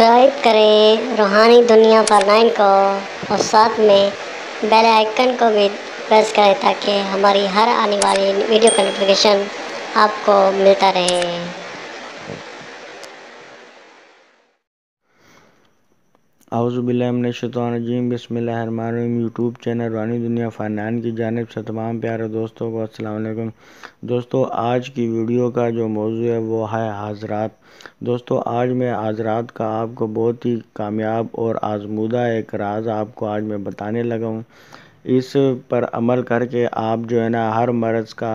subscribe करें रूहानी दुनिया लाइन को और साथ में बेल आइकन को भी प्रेस करें ताकि हमारी हर आने वाली वीडियो का नोटिफिकेशन आपको मिलता रहे आउज़बिल्लिमिनशैतवानरजीम बसमान यूट्यूब चैनल रानी दुनिया फ़ानान की जानब से तमाम प्यारे दोस्तों को अस्सलाम दोस्तों आज की वीडियो का जो मौजू है वो है हाजरात दोस्तों आज मैं हाजरात का आपको बहुत ही कामयाब और आजमूदा एक राज आपको आज मैं बताने लगा हूँ इस पर अमल करके आप जो है ना हर मर्ज़ का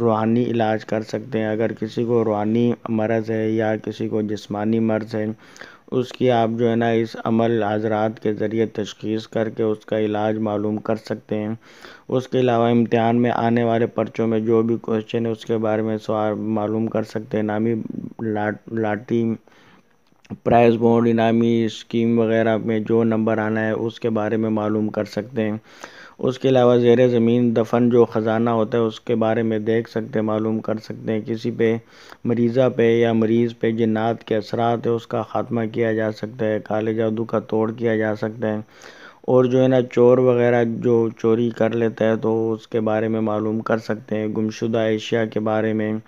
रूहानी इलाज कर सकते हैं अगर किसी को रूहानी मर्ज़ है या किसी को जिसमानी मर्ज़ है उसकी आप जो है ना इस अमल हजरात के ज़रिए तशखीस करके उसका इलाज मालूम कर सकते हैं उसके अलावा इम्तहान में आने वाले पर्चों में जो भी क्वेश्चन है उसके बारे में सवाल मालूम कर सकते हैं नामी ला लाटी प्राइस बोर्ड इनामी स्कीम वगैरह में जो नंबर आना है उसके बारे में मालूम कर सकते हैं उसके अलावा ज़ेर ज़मीन दफन जो ख़ज़ाना होता है उसके बारे में देख सकते हैं मालूम कर सकते हैं किसी पे मरीज़ा पे या मरीज़ पे जिन्नात के असरात है उसका ख़ात्मा किया जा सकता है काले जादू का तोड़ किया जा सकता है और जो है ना चोर वगैरह जो चोरी कर लेता है तो उसके बारे में मालूम कर सकते हैं गुमशुदा एशिया के बारे में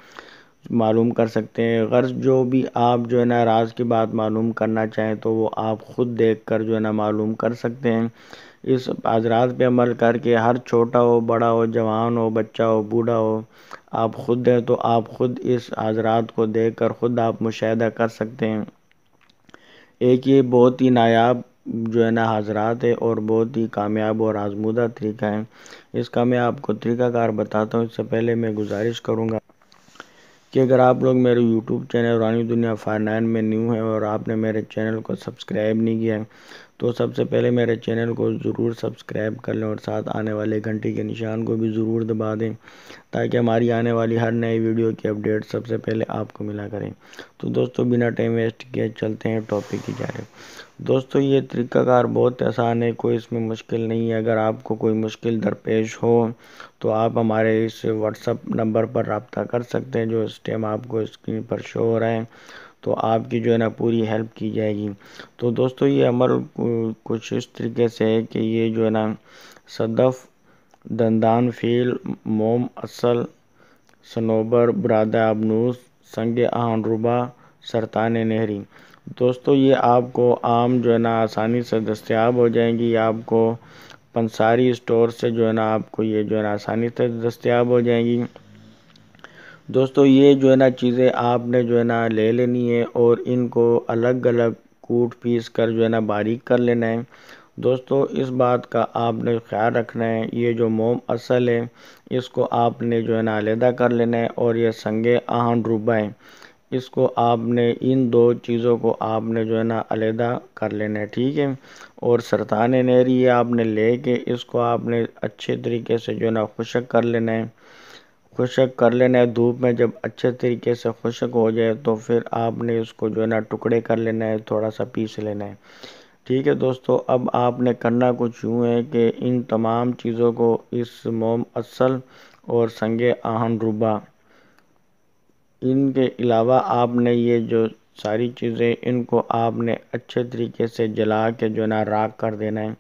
मालूम कर सकते हैं गर्ज जो भी आप जो है ना राज की बात मालूम करना चाहें तो वो आप ख़ुद देख कर जो है ना मालूम कर सकते हैं इस आज़रात पे अमल करके हर छोटा हो बड़ा हो जवान हो बच्चा हो बूढ़ा हो आप ख़ुद हैं तो आप ख़ुद इस आज़रात को देख कर ख़ुद आप मुशाह कर सकते हैं एक ये बहुत ही नायाब जो है ना हाजरात है और बहुत ही कामयाब और आजमूदा तरीका है इसका मैं आपको तरीकाकार बताता हूँ इससे पहले मैं गुजारिश करूँगा कि अगर आप लोग मेरे यूट्यूब चैनल रानी दुनिया फार नाइन में न्यू हैं और आपने मेरे चैनल को सब्सक्राइब नहीं किया है तो सबसे पहले मेरे चैनल को ज़रूर सब्सक्राइब कर लें और साथ आने वाले घंटे के निशान को भी ज़रूर दबा दें ताकि हमारी आने वाली हर नई वीडियो की अपडेट सबसे पहले आपको मिला करें तो दोस्तों बिना टाइम वेस्ट किए चलते हैं टॉपिक की जाए दोस्तों ये तरीकाकार बहुत आसान है कोई इसमें मुश्किल नहीं है अगर आपको कोई मुश्किल दरपेश हो तो आप हमारे इस व्हाट्सअप नंबर पर रबता कर सकते हैं जो इस टाइम आपको स्क्रीन पर शो हो रहा है तो आपकी जो है ना पूरी हेल्प की जाएगी तो दोस्तों ये अमल कुछ इस तरीके से है कि ये जो है ना सदफ़ दंदान फील मोम असल सनोबर बरदा अबनूस संग आहन रुबा सरतान नहरी दोस्तों ये आपको आम जो है ना आसानी से दस्तियाब हो जाएंगी आपको पंसारी स्टोर से जो है ना आपको ये जो है ना आसानी से दस्तियाब हो जाएंगी दोस्तों ये जो है ना चीज़ें आपने जो है ना ले लेनी है और इनको अलग अलग कूट पीस कर जो है ना बारीक कर लेना है दोस्तों इस बात का आपने ख्याल रखना है ये जो मोम असल है इसको आपने जो है ना अलहदा कर लेना है और ये संगे आहन रूबा है इसको आपने इन दो चीज़ों को आपने जो है ना अलहदा कर लेना है ठीक है और सरतान नहरी आपने ले के इसको आपने अच्छे तरीके से जो है ना खुशक कर लेना है खुशक कर लेना है धूप में जब अच्छे तरीके से खुशक हो जाए तो फिर आपने इसको जो है ना टुकड़े कर लेना है थोड़ा सा पीस लेना है ठीक है दोस्तों अब आपने करना कुछ यूँ है कि इन तमाम चीज़ों को इस मोम असल और संग आहन रुबा इनके अलावा आपने ये जो सारी चीज़ें इनको आपने अच्छे तरीके से जला के जो ना राख कर देना है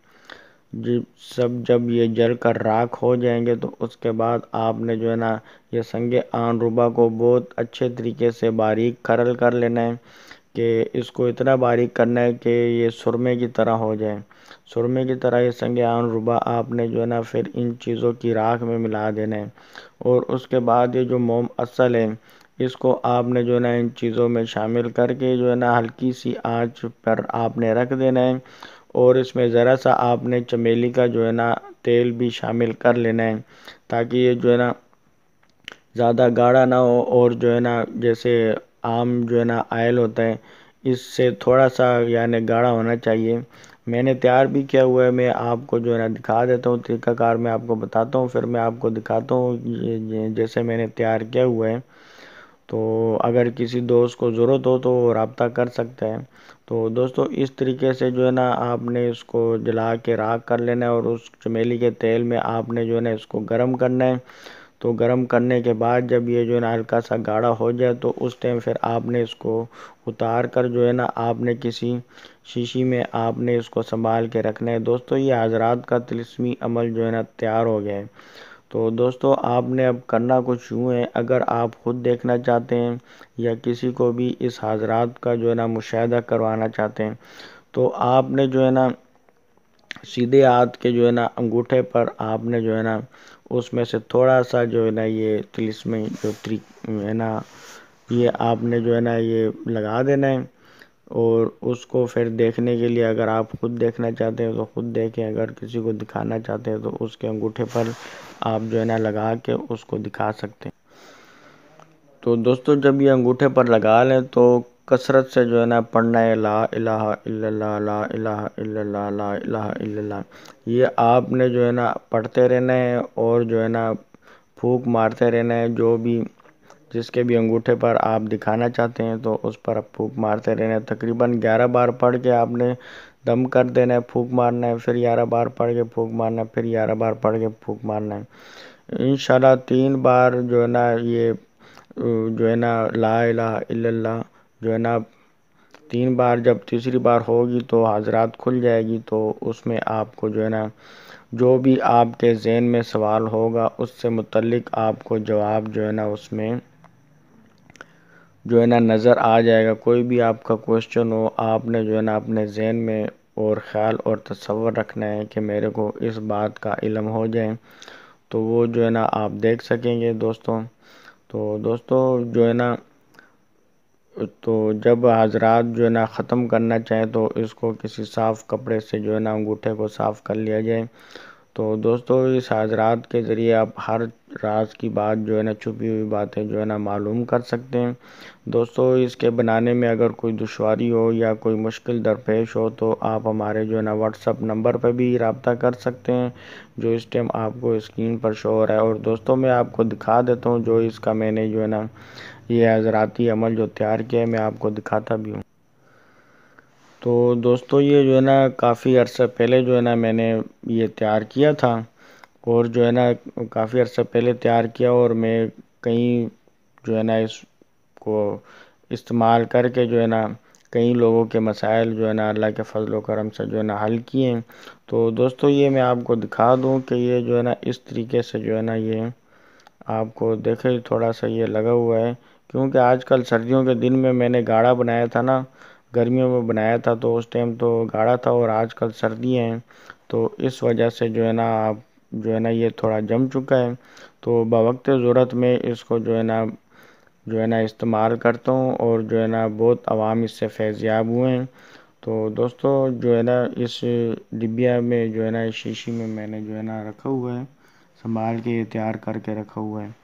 जी सब जब ये जल कर राख हो जाएंगे तो उसके बाद आपने जो है ना ये संगे आन रुबा को बहुत अच्छे तरीके से बारीक करल कर लेना है कि इसको इतना बारीक करना है कि ये सुरमे की तरह हो जाए सुरमे की तरह ये संग आन रुबा आपने जो है ना फिर इन चीज़ों की राख में मिला देना है और उसके बाद ये जो मोम असल है इसको आपने जो है ना इन चीज़ों में शामिल करके जो है ना हल्की सी आंच पर आपने रख देना है और इसमें ज़रा सा आपने चमेली का जो है ना तेल भी शामिल कर लेना है ताकि ये जो है ना ज़्यादा गाढ़ा ना हो और जो है ना जैसे आम जो है ना आयल होता है इससे थोड़ा सा यानी गाढ़ा होना चाहिए मैंने तैयार भी किया हुआ है मैं आपको जो है ना दिखा देता हूँ तरीकाकार मैं आपको बताता हूँ फिर मैं आपको दिखाता हूँ जैसे मैंने तैयार किया हुआ है तो अगर किसी दोस्त को ज़रूरत हो तो वो रबता कर सकते हैं तो दोस्तों इस तरीके से जो है ना आपने इसको जला के राख कर लेना है और उस चमेली के तेल में आपने जो है ना इसको गर्म करना है तो गर्म करने के बाद जब ये जो है ना हल्का सा गाढ़ा हो जाए तो उस टाइम फिर आपने इसको उतार कर जो है ना आपने किसी शीशी में आपने इसको संभाल के रखना है दोस्तों ये हजरात का तिलस्मी अमल जो है ना तैयार हो गया है तो दोस्तों आपने अब करना कुछ यूँ है अगर आप ख़ुद देखना चाहते हैं या किसी को भी इस हाजरात का जो है ना मुशाह करवाना चाहते हैं तो आपने जो है ना सीधे हाथ के जो है ना अंगूठे पर आपने जो है ना उसमें से थोड़ा सा जो है ना ये तिलिस्मी जो है ना ये आपने जो है ना ये लगा देना है और उसको फिर देखने के लिए अगर आप खुद देखना चाहते हैं तो खुद देखें अगर किसी को दिखाना चाहते हैं तो उसके अंगूठे पर आप जो है ना लगा के उसको दिखा सकते हैं तो दोस्तों जब ये अंगूठे पर लगा लें तो कसरत से जो है ना पढ़ना है ला इलाहा इल्लल्लाह ये आपने जो है ना पढ़ते रहना है और जो है ना फूक मारते रहना है जो भी जिसके भी अंगूठे पर आप दिखाना चाहते हैं तो उस पर आप फूक मारते रहना तकरीबन ग्यारह बार पढ़ के आपने दम कर देना है फूक मारना है फिर ग्यारह बार पढ़ के फूक मारना है फिर ग्यारह बार पढ़ के फूक मारना है इन तीन बार जो है ना ये जो है ना ला ला इला जो है ना तीन बार जब तीसरी बार होगी तो हाजरात खुल जाएगी तो उसमें आपको जो है ना जो भी आपके जहन में सवाल होगा उससे मुतलिक आपको जवाब जो है ना उसमें जो है ना नज़र आ जाएगा कोई भी आपका क्वेश्चन हो आपने जो है ना अपने जहन में और ख़्याल और तस्वर रखना है कि मेरे को इस बात का इलम हो जाए तो वो जो है ना आप देख सकेंगे दोस्तों तो दोस्तों जो है ना तो जब हजरात जो है ना ख़त्म करना चाहें तो इसको किसी साफ़ कपड़े से जो है ना अंगूठे को साफ़ कर लिया जाए तो दोस्तों इस हजरात के ज़रिए आप हर राज की बात जो है ना छुपी हुई बातें जो है ना मालूम कर सकते हैं दोस्तों इसके बनाने में अगर कोई दुशारी हो या कोई मुश्किल दरपेश हो तो आप हमारे जो है ना व्हाट्सअप नंबर पर भी रबता कर सकते हैं जो इस टाइम आपको स्क्रीन पर शो हो रहा है और दोस्तों मैं आपको दिखा देता हूँ जो इसका मैंने जो है ना ये हजराती अमल जो तैयार किया है मैं आपको दिखाता भी हूँ तो दोस्तों ये जो है ना काफ़ी अर्सा पहले जो है ना मैंने ये तैयार किया था और जो है ना काफ़ी अर्सा पहले तैयार किया और मैं कई जो है ना इसको इस्तेमाल करके जो है ना कई लोगों के मसाइल जो है ना अल्लाह के फजल करम से जो है ना हल किए तो दोस्तों ये मैं आपको दिखा दूँ कि ये जो है ना इस तरीके से जो है ना ये आपको देखे थोड़ा सा ये लगा हुआ है क्योंकि आजकल सर्दियों के दिन में मैंने गाढ़ा बनाया था ना गर्मियों में बनाया था तो उस टाइम तो गाढ़ा था और आजकल सर्दियाँ हैं तो इस वजह से जो है ना आप जो है ना ये थोड़ा जम चुका है तो बवक्त ज़रूरत में इसको जो है ना जो है ना इस्तेमाल करता हूँ और जो है ना बहुत आवाम इससे फैज़याब हुए हैं तो दोस्तों जो है ना इस डिबिया में जो है ना इस शीशी में मैंने जो है ना रखा हुआ है संभाल के तैयार करके रखा हुआ है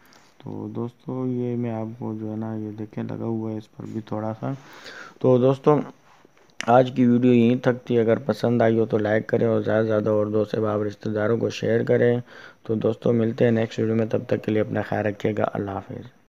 तो दोस्तों ये मैं आपको जो है ना ये देखें लगा हुआ है इस पर भी थोड़ा सा तो दोस्तों आज की वीडियो यहीं तक थी अगर पसंद आई हो तो लाइक करें और ज़्यादा से ज़्यादा और दोस्त बाब रिश्तेदारों को शेयर करें तो दोस्तों मिलते हैं नेक्स्ट वीडियो में तब तक के लिए अपना ख्याल रखिएगा अल्लाह हाफिज़